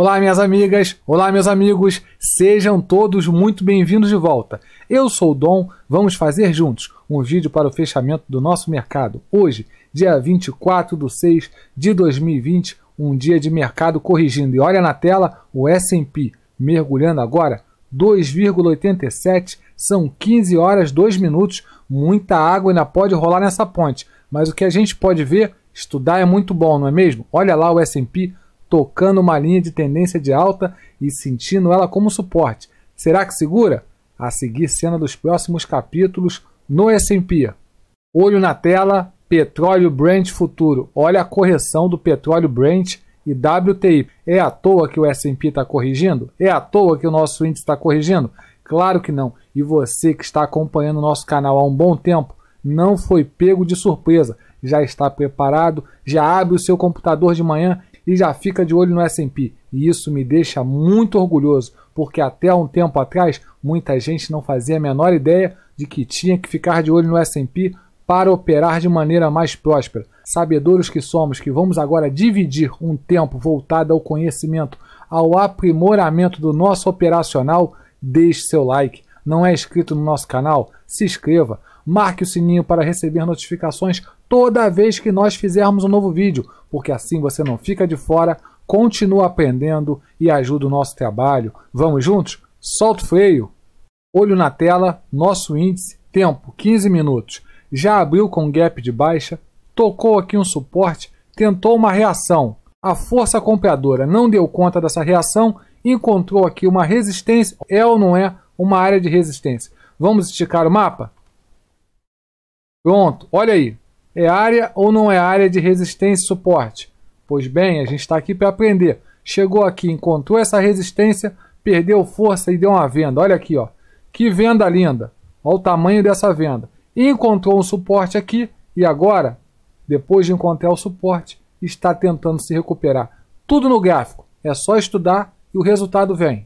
Olá, minhas amigas, olá, meus amigos, sejam todos muito bem-vindos de volta. Eu sou o Dom, vamos fazer juntos um vídeo para o fechamento do nosso mercado. Hoje, dia 24 de 6 de 2020, um dia de mercado corrigindo. E olha na tela o S&P mergulhando agora 2,87, são 15 horas 2 minutos, muita água ainda pode rolar nessa ponte. Mas o que a gente pode ver, estudar é muito bom, não é mesmo? Olha lá o S&P tocando uma linha de tendência de alta e sentindo ela como suporte. Será que segura? A seguir, cena dos próximos capítulos no S&P. Olho na tela, petróleo Brent futuro. Olha a correção do petróleo Brent e WTI. É à toa que o S&P está corrigindo? É à toa que o nosso índice está corrigindo? Claro que não. E você que está acompanhando o nosso canal há um bom tempo, não foi pego de surpresa. Já está preparado? Já abre o seu computador de manhã e já fica de olho no S&P. E isso me deixa muito orgulhoso, porque até um tempo atrás muita gente não fazia a menor ideia de que tinha que ficar de olho no S&P para operar de maneira mais próspera. Sabedores que somos que vamos agora dividir um tempo voltado ao conhecimento, ao aprimoramento do nosso operacional, deixe seu like. Não é inscrito no nosso canal? Se inscreva. Marque o sininho para receber notificações toda vez que nós fizermos um novo vídeo, porque assim você não fica de fora, continua aprendendo e ajuda o nosso trabalho. Vamos juntos? Solta o freio! Olho na tela, nosso índice, tempo 15 minutos. Já abriu com gap de baixa, tocou aqui um suporte, tentou uma reação. A força compradora não deu conta dessa reação, encontrou aqui uma resistência. É ou não é uma área de resistência? Vamos esticar o mapa? Pronto, olha aí. É área ou não é área de resistência e suporte? Pois bem, a gente está aqui para aprender. Chegou aqui, encontrou essa resistência, perdeu força e deu uma venda. Olha aqui, ó. que venda linda. Olha o tamanho dessa venda. Encontrou um suporte aqui e agora, depois de encontrar o suporte, está tentando se recuperar. Tudo no gráfico. É só estudar e o resultado vem.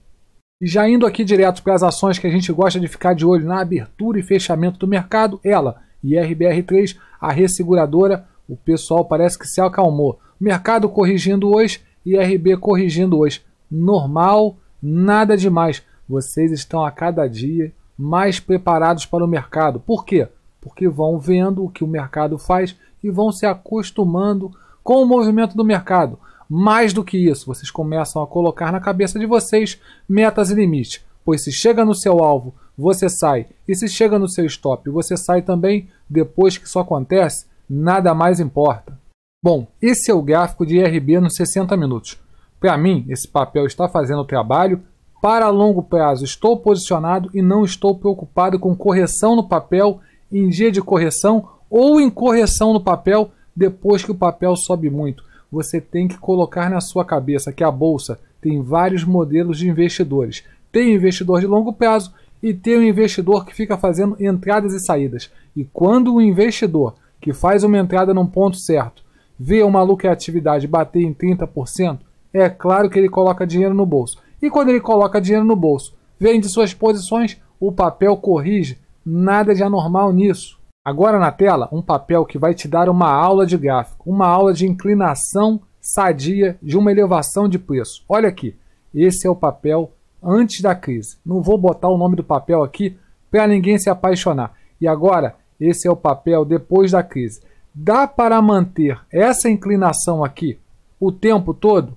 E já indo aqui direto para as ações que a gente gosta de ficar de olho na abertura e fechamento do mercado, ela e RBR3, a resseguradora, o pessoal parece que se acalmou. Mercado corrigindo hoje IRB corrigindo hoje. Normal, nada demais. Vocês estão a cada dia mais preparados para o mercado. Por quê? Porque vão vendo o que o mercado faz e vão se acostumando com o movimento do mercado. Mais do que isso, vocês começam a colocar na cabeça de vocês metas e limites, pois se chega no seu alvo você sai. E se chega no seu stop, você sai também depois que isso acontece, nada mais importa. Bom, esse é o gráfico de IRB nos 60 minutos. Para mim, esse papel está fazendo o trabalho. Para longo prazo, estou posicionado e não estou preocupado com correção no papel em dia de correção ou em correção no papel depois que o papel sobe muito. Você tem que colocar na sua cabeça que a bolsa tem vários modelos de investidores. Tem investidor de longo prazo e ter um investidor que fica fazendo entradas e saídas. E quando o investidor que faz uma entrada num ponto certo vê uma lucratividade bater em 30%, é claro que ele coloca dinheiro no bolso. E quando ele coloca dinheiro no bolso, vende suas posições, o papel corrige. Nada de anormal nisso. Agora na tela, um papel que vai te dar uma aula de gráfico, uma aula de inclinação sadia de uma elevação de preço. Olha aqui, esse é o papel antes da crise. Não vou botar o nome do papel aqui para ninguém se apaixonar. E agora, esse é o papel depois da crise. Dá para manter essa inclinação aqui o tempo todo?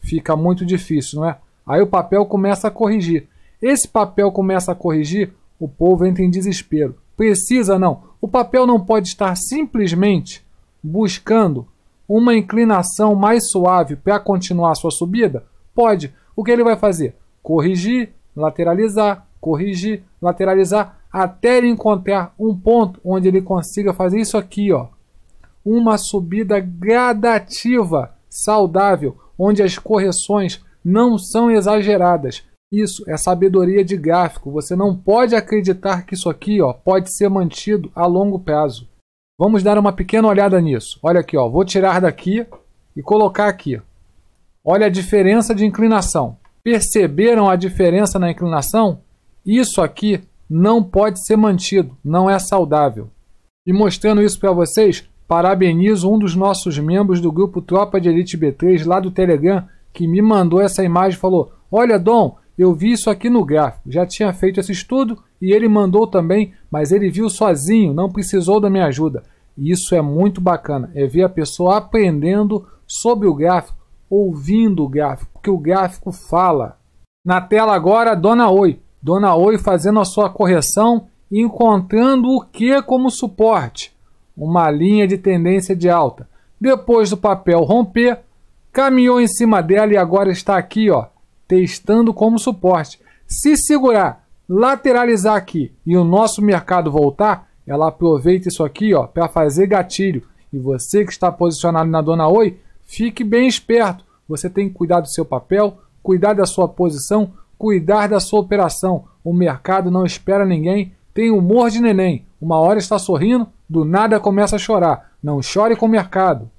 Fica muito difícil, não é? Aí o papel começa a corrigir. Esse papel começa a corrigir, o povo entra em desespero. Precisa não. O papel não pode estar simplesmente buscando uma inclinação mais suave para continuar sua subida? Pode. O que ele vai fazer? corrigir, lateralizar, corrigir, lateralizar, até ele encontrar um ponto onde ele consiga fazer isso aqui, ó. Uma subida gradativa, saudável, onde as correções não são exageradas. Isso é sabedoria de gráfico. Você não pode acreditar que isso aqui ó, pode ser mantido a longo prazo. Vamos dar uma pequena olhada nisso. Olha aqui, ó, vou tirar daqui e colocar aqui. Olha a diferença de inclinação. Perceberam a diferença na inclinação? Isso aqui não pode ser mantido, não é saudável. E mostrando isso para vocês, parabenizo um dos nossos membros do grupo Tropa de Elite B3 lá do Telegram, que me mandou essa imagem e falou: Olha, Dom, eu vi isso aqui no gráfico, já tinha feito esse estudo e ele mandou também, mas ele viu sozinho, não precisou da minha ajuda. E isso é muito bacana, é ver a pessoa aprendendo sobre o gráfico, ouvindo o gráfico, que o gráfico fala. Na tela agora, Dona Oi. Dona Oi fazendo a sua correção encontrando o que como suporte? Uma linha de tendência de alta. Depois do papel romper, caminhou em cima dela e agora está aqui, ó, testando como suporte. Se segurar, lateralizar aqui e o nosso mercado voltar, ela aproveita isso aqui, ó, para fazer gatilho. E você que está posicionado na Dona Oi, Fique bem esperto. Você tem que cuidar do seu papel, cuidar da sua posição, cuidar da sua operação. O mercado não espera ninguém. Tem humor de neném. Uma hora está sorrindo, do nada começa a chorar. Não chore com o mercado.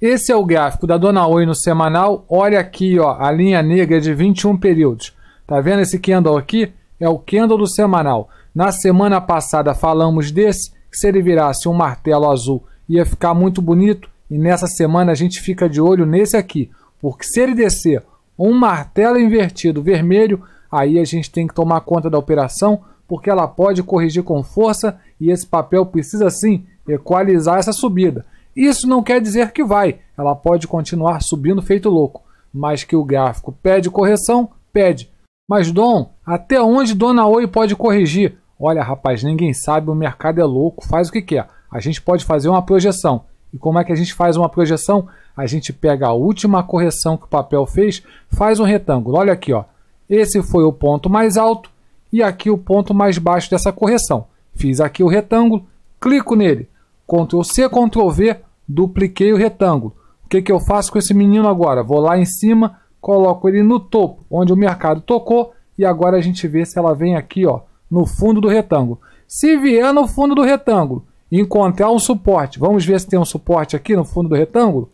Esse é o gráfico da Dona Oi no semanal. Olha aqui, ó, a linha negra de 21 períodos. Tá vendo esse candle aqui? É o candle do semanal. Na semana passada falamos desse, que se ele virasse um martelo azul ia ficar muito bonito. E nessa semana a gente fica de olho nesse aqui, porque se ele descer um martelo invertido vermelho, aí a gente tem que tomar conta da operação, porque ela pode corrigir com força e esse papel precisa sim equalizar essa subida. Isso não quer dizer que vai, ela pode continuar subindo feito louco, mas que o gráfico pede correção, pede. Mas Dom, até onde Dona Oi pode corrigir? Olha, rapaz, ninguém sabe, o mercado é louco, faz o que quer. A gente pode fazer uma projeção, e como é que a gente faz uma projeção? A gente pega a última correção que o papel fez, faz um retângulo. Olha aqui, ó. Esse foi o ponto mais alto e aqui o ponto mais baixo dessa correção. Fiz aqui o retângulo, clico nele, Ctrl C, Ctrl V, dupliquei o retângulo. O que, que eu faço com esse menino agora? Vou lá em cima, coloco ele no topo, onde o mercado tocou, e agora a gente vê se ela vem aqui, ó, no fundo do retângulo. Se vier no fundo do retângulo, encontrar um suporte. Vamos ver se tem um suporte aqui no fundo do retângulo.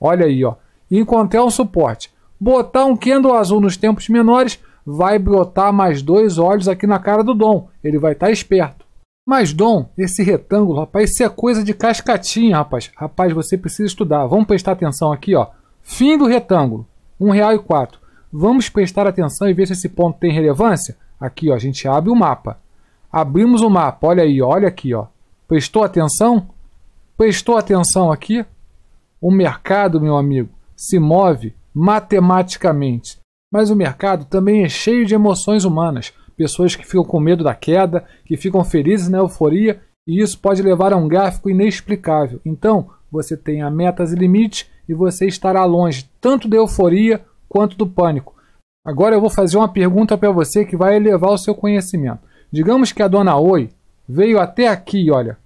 Olha aí, ó. Encontrar um suporte. Botar um candle azul nos tempos menores vai brotar mais dois olhos aqui na cara do Dom. Ele vai estar tá esperto. Mas, Dom, esse retângulo, rapaz, isso é coisa de cascatinha, rapaz. Rapaz, você precisa estudar. Vamos prestar atenção aqui, ó. Fim do retângulo, R$ 1,04. Vamos prestar atenção e ver se esse ponto tem relevância? Aqui, ó, a gente abre o mapa. Abrimos o mapa, olha aí, olha aqui, ó. Prestou atenção? Prestou atenção aqui? O mercado, meu amigo, se move matematicamente, mas o mercado também é cheio de emoções humanas, pessoas que ficam com medo da queda, que ficam felizes na euforia, e isso pode levar a um gráfico inexplicável. Então, você tenha metas e limites e você estará longe tanto da euforia quanto do pânico. Agora eu vou fazer uma pergunta para você que vai elevar o seu conhecimento. Digamos que a dona Oi veio até aqui, olha,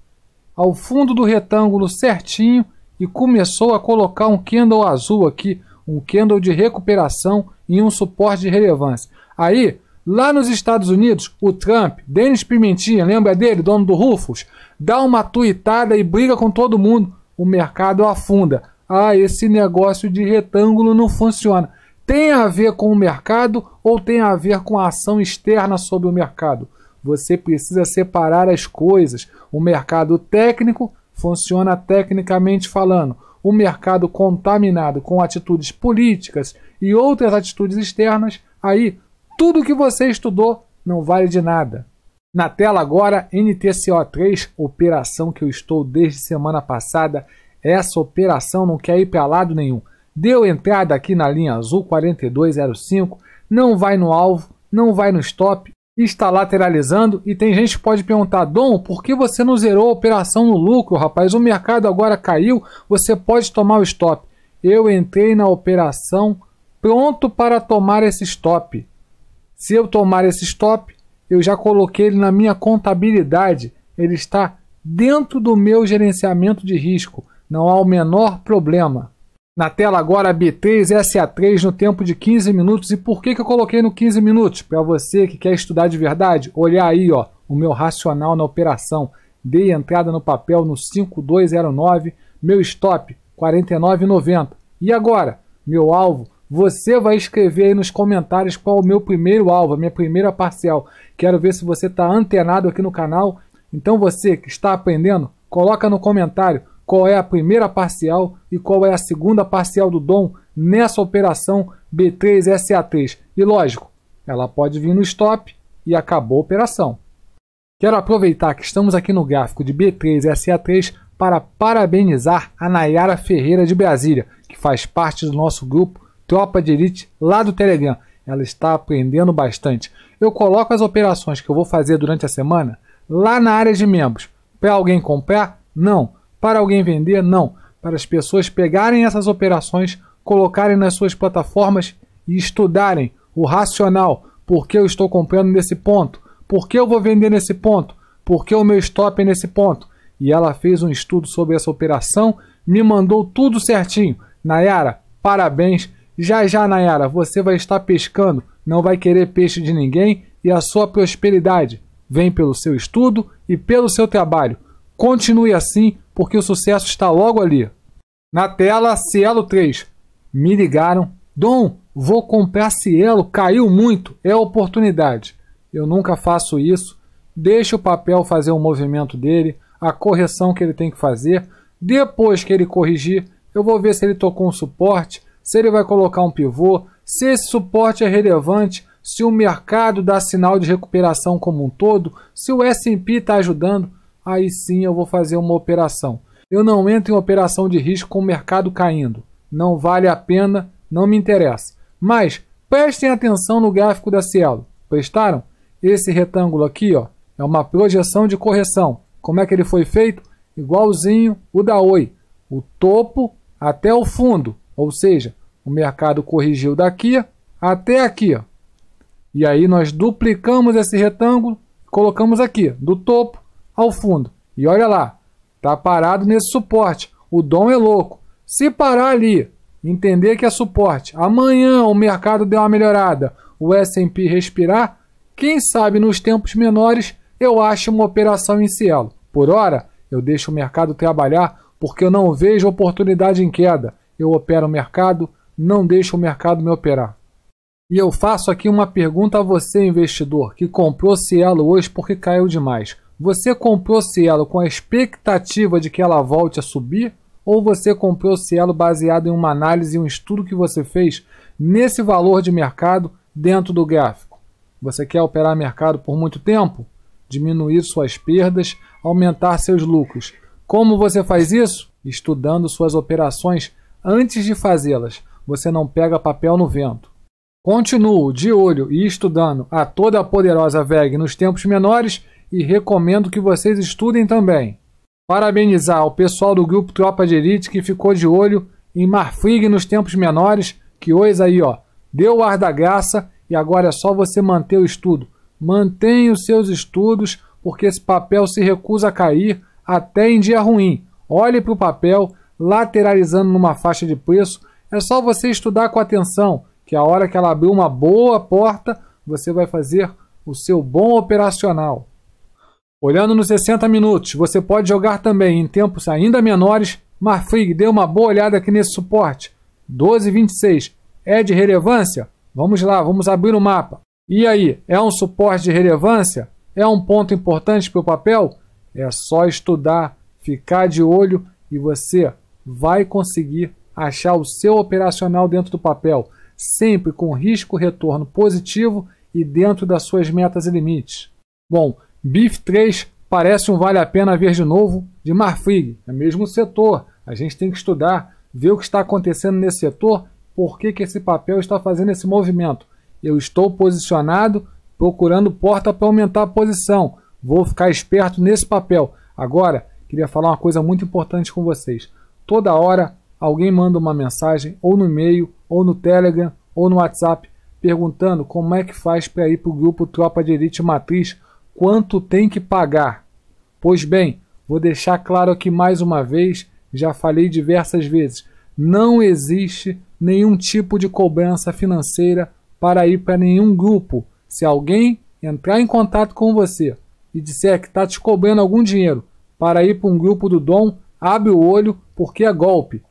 ao fundo do retângulo certinho e começou a colocar um candle azul aqui, um candle de recuperação e um suporte de relevância. Aí, lá nos Estados Unidos, o Trump, Denis Pimentinha, lembra dele, dono do Rufus, dá uma tuitada e briga com todo mundo, o mercado afunda. Ah, esse negócio de retângulo não funciona tem a ver com o mercado ou tem a ver com a ação externa sobre o mercado? Você precisa separar as coisas. O mercado técnico funciona tecnicamente falando. O mercado contaminado com atitudes políticas e outras atitudes externas, aí tudo que você estudou não vale de nada. Na tela agora, NTCO3, operação que eu estou desde semana passada. Essa operação não quer ir para lado nenhum. Deu entrada aqui na linha azul 4205, não vai no alvo, não vai no stop está lateralizando e tem gente que pode perguntar, Dom, por que você não zerou a operação no lucro, rapaz? O mercado agora caiu, você pode tomar o stop. Eu entrei na operação pronto para tomar esse stop. Se eu tomar esse stop, eu já coloquei ele na minha contabilidade, ele está dentro do meu gerenciamento de risco, não há o menor problema. Na tela agora B3SA3 no tempo de 15 minutos. E por que, que eu coloquei no 15 minutos? Para você que quer estudar de verdade, olhar aí ó, o meu racional na operação. Dei entrada no papel no 5209, meu stop 49,90. E agora, meu alvo, você vai escrever aí nos comentários qual o meu primeiro alvo, a minha primeira parcial. Quero ver se você está antenado aqui no canal. Então você que está aprendendo, coloca no comentário qual é a primeira parcial e qual é a segunda parcial do Dom nessa operação B3SA3. E lógico, ela pode vir no stop e acabou a operação. Quero aproveitar que estamos aqui no gráfico de B3SA3 para parabenizar a Nayara Ferreira de Brasília, que faz parte do nosso grupo Tropa de Elite lá do Telegram. Ela está aprendendo bastante. Eu coloco as operações que eu vou fazer durante a semana lá na área de membros. Para alguém comprar? Não para alguém vender, não. Para as pessoas pegarem essas operações, colocarem nas suas plataformas e estudarem o racional. Por que eu estou comprando nesse ponto? Por que eu vou vender nesse ponto? Por que o meu stop é nesse ponto? E ela fez um estudo sobre essa operação, me mandou tudo certinho. Nayara, parabéns. Já já, Nayara, você vai estar pescando, não vai querer peixe de ninguém e a sua prosperidade vem pelo seu estudo e pelo seu trabalho. Continue assim, porque o sucesso está logo ali. Na tela, Cielo 3. Me ligaram. Dom, vou comprar Cielo, caiu muito, é oportunidade. Eu nunca faço isso. Deixa o papel fazer o movimento dele, a correção que ele tem que fazer. Depois que ele corrigir, eu vou ver se ele tocou um suporte, se ele vai colocar um pivô, se esse suporte é relevante, se o mercado dá sinal de recuperação como um todo, se o S&P está ajudando aí sim eu vou fazer uma operação. Eu não entro em operação de risco com o mercado caindo. Não vale a pena, não me interessa. Mas prestem atenção no gráfico da Cielo. Prestaram? Esse retângulo aqui ó, é uma projeção de correção. Como é que ele foi feito? Igualzinho o da Oi. O topo até o fundo. Ou seja, o mercado corrigiu daqui até aqui. Ó. E aí nós duplicamos esse retângulo, colocamos aqui, do topo ao fundo. E olha lá, tá parado nesse suporte. O dom é louco. Se parar ali, entender que é suporte, amanhã o mercado deu uma melhorada, o S&P respirar, quem sabe nos tempos menores eu acho uma operação em cielo. Por hora, eu deixo o mercado trabalhar porque eu não vejo oportunidade em queda. Eu opero o mercado, não deixo o mercado me operar. E eu faço aqui uma pergunta a você, investidor, que comprou Cielo hoje porque caiu demais. Você comprou Cielo com a expectativa de que ela volte a subir? Ou você comprou Cielo baseado em uma análise e um estudo que você fez nesse valor de mercado dentro do gráfico? Você quer operar mercado por muito tempo? Diminuir suas perdas, aumentar seus lucros. Como você faz isso? Estudando suas operações antes de fazê-las. Você não pega papel no vento. Continuo de olho e estudando a toda a poderosa VEG nos tempos menores e recomendo que vocês estudem também. Parabenizar o pessoal do grupo Tropa de Elite que ficou de olho em Marfrig nos tempos menores, que hoje aí, ó, deu o ar da graça e agora é só você manter o estudo. Mantenha os seus estudos, porque esse papel se recusa a cair até em dia ruim. Olhe para o papel, lateralizando numa faixa de preço. É só você estudar com atenção, que a hora que ela abrir uma boa porta, você vai fazer o seu bom operacional. Olhando nos 60 minutos, você pode jogar também em tempos ainda menores. Marfrig, dê uma boa olhada aqui nesse suporte. 12,26. É de relevância? Vamos lá, vamos abrir o mapa. E aí, é um suporte de relevância? É um ponto importante para o papel? É só estudar, ficar de olho e você vai conseguir achar o seu operacional dentro do papel, sempre com risco-retorno positivo e dentro das suas metas e limites. Bom, Beef 3 parece um vale a pena ver de novo de Marfrig, é mesmo setor. A gente tem que estudar, ver o que está acontecendo nesse setor, por que, que esse papel está fazendo esse movimento. Eu estou posicionado, procurando porta para aumentar a posição. Vou ficar esperto nesse papel. Agora, queria falar uma coisa muito importante com vocês. Toda hora alguém manda uma mensagem, ou no e-mail, ou no Telegram, ou no WhatsApp, perguntando como é que faz para ir para o grupo Tropa de Elite Matriz quanto tem que pagar. Pois bem, vou deixar claro aqui mais uma vez, já falei diversas vezes, não existe nenhum tipo de cobrança financeira para ir para nenhum grupo. Se alguém entrar em contato com você e disser que está te cobrando algum dinheiro para ir para um grupo do Dom, abre o olho porque é golpe.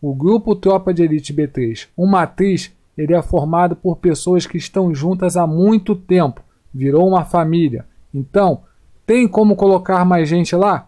O grupo Tropa de Elite B3, uma matriz, ele é formado por pessoas que estão juntas há muito tempo, virou uma família. Então, tem como colocar mais gente lá?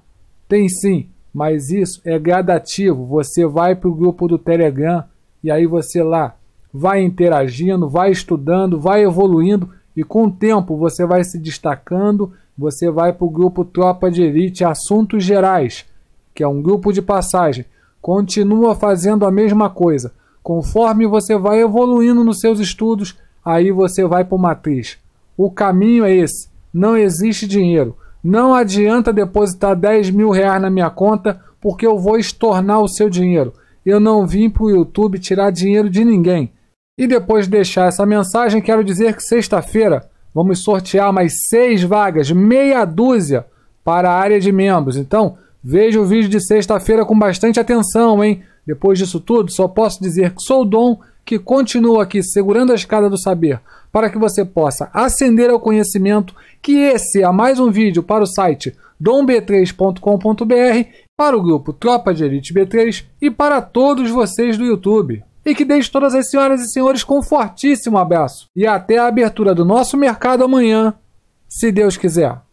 Tem sim, mas isso é gradativo. Você vai para o grupo do Telegram e aí você lá vai interagindo, vai estudando, vai evoluindo e com o tempo você vai se destacando. Você vai para o grupo Tropa de Elite Assuntos Gerais, que é um grupo de passagem. Continua fazendo a mesma coisa. Conforme você vai evoluindo nos seus estudos, aí você vai para o Matriz. O caminho é esse. Não existe dinheiro. Não adianta depositar 10 mil reais na minha conta porque eu vou estornar o seu dinheiro. Eu não vim para o YouTube tirar dinheiro de ninguém. E depois de deixar essa mensagem, quero dizer que sexta-feira vamos sortear mais seis vagas, meia dúzia, para a área de membros. Então, veja o vídeo de sexta-feira com bastante atenção, hein? Depois disso tudo, só posso dizer que sou o Dom, que continuo aqui segurando a escada do saber, para que você possa ascender ao conhecimento que esse é mais um vídeo para o site domb3.com.br, para o grupo Tropa de Elite B3 e para todos vocês do YouTube. E que deixe todas as senhoras e senhores com um fortíssimo abraço e até a abertura do nosso mercado amanhã, se Deus quiser.